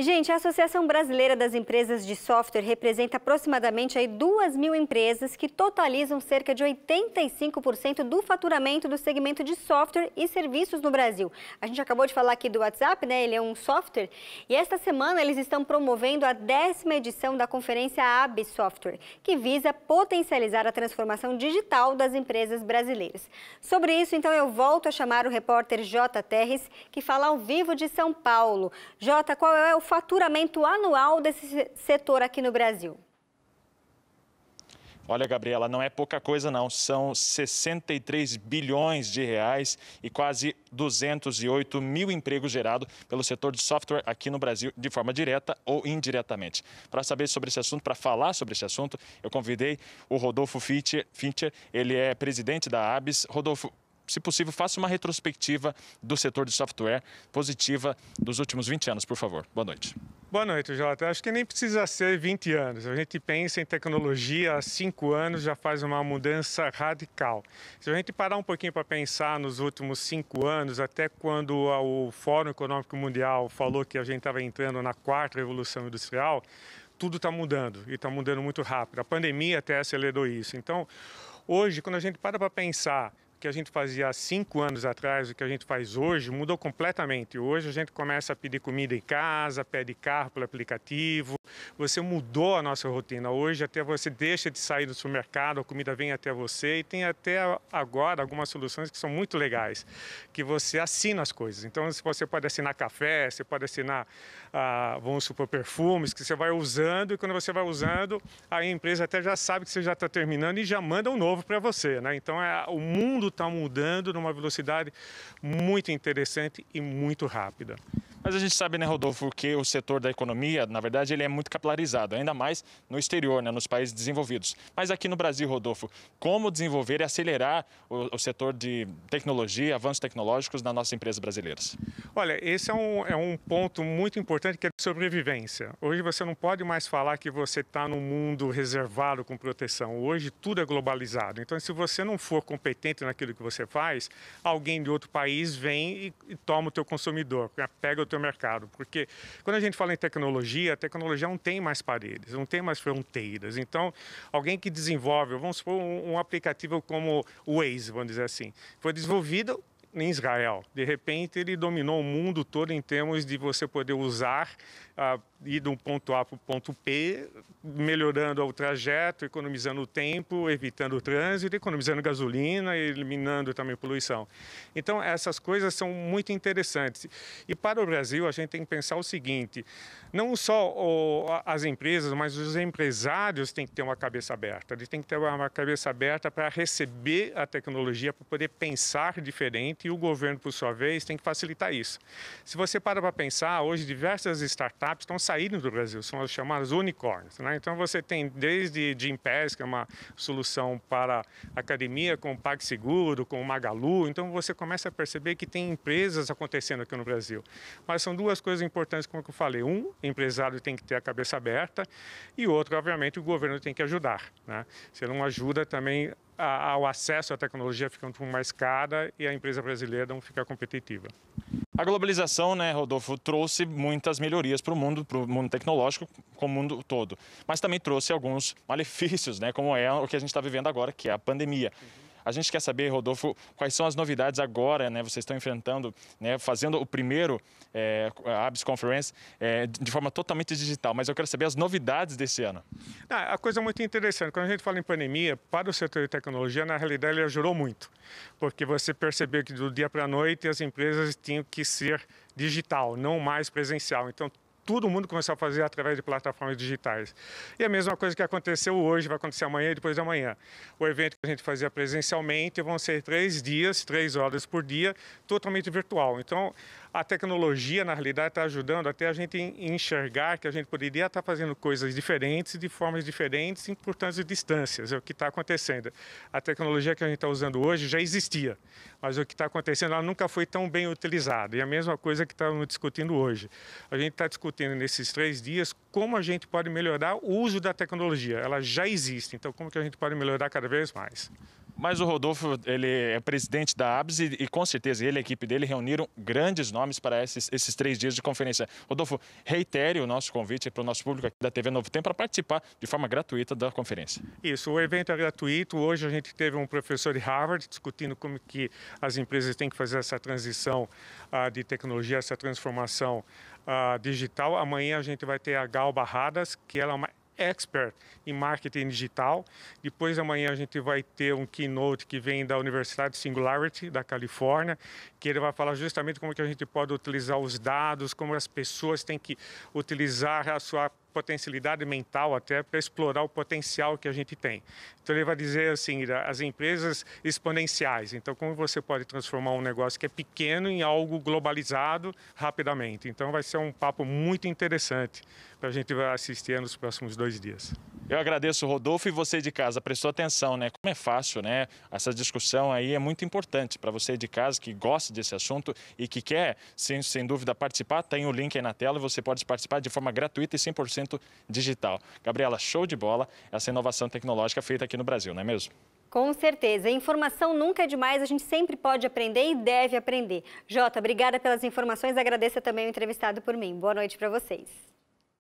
E, gente, a Associação Brasileira das Empresas de Software representa aproximadamente aí 2 mil empresas que totalizam cerca de 85% do faturamento do segmento de software e serviços no Brasil. A gente acabou de falar aqui do WhatsApp, né? Ele é um software. E esta semana eles estão promovendo a décima edição da conferência AB Software, que visa potencializar a transformação digital das empresas brasileiras. Sobre isso, então, eu volto a chamar o repórter J. Terres, que fala ao vivo de São Paulo. J, qual é o faturamento anual desse setor aqui no Brasil? Olha, Gabriela, não é pouca coisa não, são 63 bilhões de reais e quase 208 mil empregos gerados pelo setor de software aqui no Brasil, de forma direta ou indiretamente. Para saber sobre esse assunto, para falar sobre esse assunto, eu convidei o Rodolfo Fincher, ele é presidente da ABS. Rodolfo, se possível, faça uma retrospectiva do setor de software positiva dos últimos 20 anos, por favor. Boa noite. Boa noite, Jota. Acho que nem precisa ser 20 anos. A gente pensa em tecnologia há 5 anos, já faz uma mudança radical. Se a gente parar um pouquinho para pensar nos últimos 5 anos, até quando o Fórum Econômico Mundial falou que a gente estava entrando na quarta revolução industrial, tudo está mudando e está mudando muito rápido. A pandemia até acelerou isso. Então, hoje, quando a gente para para pensar que a gente fazia há cinco anos atrás, o que a gente faz hoje, mudou completamente. Hoje a gente começa a pedir comida em casa, pede carro pelo aplicativo. Você mudou a nossa rotina. Hoje até você deixa de sair do supermercado, a comida vem até você e tem até agora algumas soluções que são muito legais, que você assina as coisas. Então você pode assinar café, você pode assinar, ah, vamos supor, perfumes que você vai usando e quando você vai usando, a empresa até já sabe que você já está terminando e já manda um novo para você. Né? Então é, o mundo está mudando numa velocidade muito interessante e muito rápida. Mas a gente sabe, né, Rodolfo, que o setor da economia, na verdade, ele é muito capilarizado, ainda mais no exterior, né, nos países desenvolvidos. Mas aqui no Brasil, Rodolfo, como desenvolver e acelerar o, o setor de tecnologia, avanços tecnológicos nas nossas empresas brasileiras? Olha, esse é um, é um ponto muito importante que é de sobrevivência. Hoje você não pode mais falar que você está num mundo reservado com proteção. Hoje tudo é globalizado. Então, se você não for competente naquilo que você faz, alguém de outro país vem e, e toma o teu consumidor, né? pega o teu mercado. Porque quando a gente fala em tecnologia, a tecnologia não tem mais paredes, não tem mais fronteiras. Então, alguém que desenvolve, vamos supor, um, um aplicativo como o Waze, vamos dizer assim, foi desenvolvido em Israel. De repente, ele dominou o mundo todo em termos de você poder usar, uh, ir de um ponto A para o ponto P, melhorando o trajeto, economizando tempo, evitando o trânsito, economizando gasolina e eliminando também poluição. Então, essas coisas são muito interessantes. E para o Brasil, a gente tem que pensar o seguinte: não só o, as empresas, mas os empresários têm que ter uma cabeça aberta. Eles têm que ter uma cabeça aberta para receber a tecnologia, para poder pensar diferente e o governo, por sua vez, tem que facilitar isso. Se você para para pensar, hoje diversas startups estão saindo do Brasil, são as chamadas unicórnios. Né? Então você tem desde Jim Pass, que é uma solução para academia, com o PagSeguro, com o Magalu. Então você começa a perceber que tem empresas acontecendo aqui no Brasil. Mas são duas coisas importantes, como eu falei. Um, empresário tem que ter a cabeça aberta e outro, obviamente, o governo tem que ajudar. Né? Se não ajuda, também o ao acesso à tecnologia ficando mais cara e a empresa brasileira não fica competitiva. A globalização, né, Rodolfo, trouxe muitas melhorias para o mundo, para o mundo tecnológico, como o mundo todo. Mas também trouxe alguns malefícios, né, como é o que a gente está vivendo agora, que é a pandemia. A gente quer saber, Rodolfo, quais são as novidades agora, né? Vocês estão enfrentando, né? fazendo o primeiro é, ABS Conference é, de forma totalmente digital, mas eu quero saber as novidades desse ano. Ah, a coisa é muito interessante, quando a gente fala em pandemia, para o setor de tecnologia, na realidade, ele ajudou muito, porque você percebeu que do dia para a noite as empresas tinham que ser digital, não mais presencial. Então, todo mundo começou a fazer através de plataformas digitais. E a mesma coisa que aconteceu hoje, vai acontecer amanhã e depois de amanhã. O evento que a gente fazia presencialmente vão ser três dias, três horas por dia, totalmente virtual. Então, a tecnologia, na realidade, está ajudando até a gente enxergar que a gente poderia estar tá fazendo coisas diferentes, de formas diferentes, em portanto, distâncias. É o que está acontecendo. A tecnologia que a gente está usando hoje já existia, mas o que está acontecendo, ela nunca foi tão bem utilizada. E a mesma coisa que estamos discutindo hoje. A gente está discutindo nesses três dias como a gente pode melhorar o uso da tecnologia. Ela já existe, então como que a gente pode melhorar cada vez mais? Mas o Rodolfo, ele é presidente da ABS e, e, com certeza ele e a equipe dele reuniram grandes nomes para esses, esses três dias de conferência. Rodolfo, reitere o nosso convite para o nosso público aqui da TV Novo Tempo para participar de forma gratuita da conferência. Isso, o evento é gratuito. Hoje a gente teve um professor de Harvard discutindo como que as empresas têm que fazer essa transição ah, de tecnologia, essa transformação ah, digital. Amanhã a gente vai ter a Gal Barradas, que ela é uma expert em marketing digital. Depois amanhã a gente vai ter um keynote que vem da Universidade Singularity da Califórnia, que ele vai falar justamente como que a gente pode utilizar os dados, como as pessoas têm que utilizar a sua potencialidade mental até para explorar o potencial que a gente tem. Então ele vai dizer assim, as empresas exponenciais. Então como você pode transformar um negócio que é pequeno em algo globalizado rapidamente. Então vai ser um papo muito interessante para a gente assistir nos próximos dois dias. Eu agradeço, Rodolfo, e você de casa prestou atenção, né? Como é fácil, né? Essa discussão aí é muito importante para você de casa que gosta desse assunto e que quer, sem, sem dúvida, participar. Tem o link aí na tela e você pode participar de forma gratuita e 100% digital. Gabriela, show de bola essa inovação tecnológica feita aqui no Brasil, não é mesmo? Com certeza. Informação nunca é demais, a gente sempre pode aprender e deve aprender. Jota, obrigada pelas informações. Agradeça também o entrevistado por mim. Boa noite para vocês.